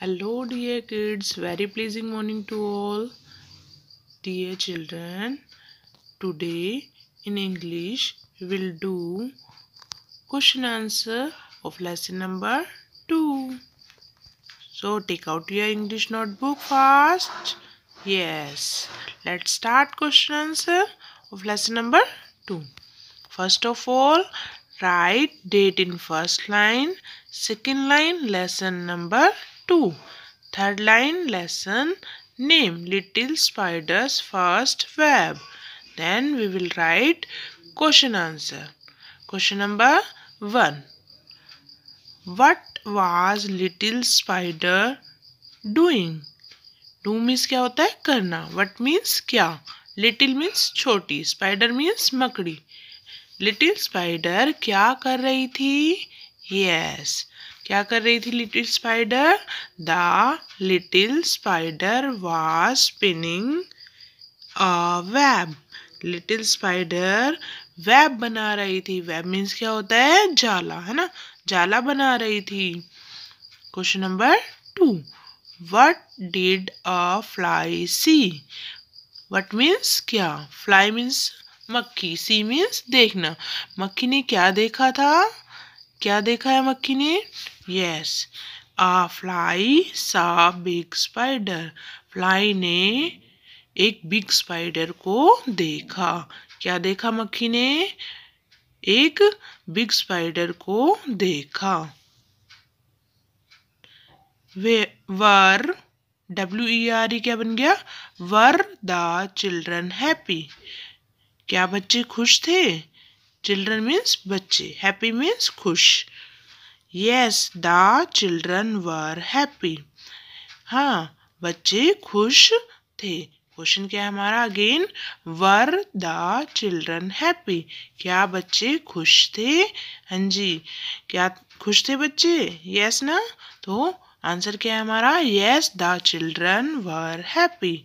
Hello dear kids, very pleasing morning to all. Dear children, today in English we will do question answer of lesson number 2. So take out your English notebook first. Yes, let's start question answer of lesson number 2. First of all, write date in first line, second line lesson number two third line lesson name little spiders first web then we will write question answer question number one what was little spider doing do means क्या होता है करना what means क्या little means छोटी spider means मकड़ी little spider क्या कर रही थी यस yes. क्या कर रही थी little spider the little spider was spinning a web little spider web बना रही थी वेब मीन्स क्या होता है जाला है ना जाला बना रही थी question number two what did a fly see what means क्या फ्लाई मीन्स मक्खी सी मीन्स देखना मक्खी ने क्या देखा था क्या देखा है मक्खी ने Yes, a fly saw big spider. Fly ने एक बिग स्पाइडर को देखा क्या देखा मक्खी ने एक बिग स्पाइडर को देखा वे वर डब्ल्यू ई आर ई क्या बन गया वर द चिल्ड्रन हैप्पी क्या बच्चे खुश थे चिल्ड्रन मीन्स बच्चे हैप्पी मीन्स खुश yes the children were happy हाँ बच्चे खुश थे क्वेश्चन क्या है हमारा again were the children happy क्या बच्चे खुश थे हाँ जी क्या खुश थे बच्चे यस ना तो आंसर क्या है हमारा yes the children were happy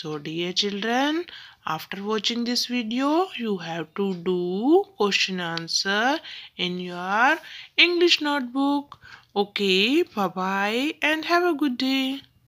so dear children after watching this video you have to do question answer in your english notebook okay bye bye and have a good day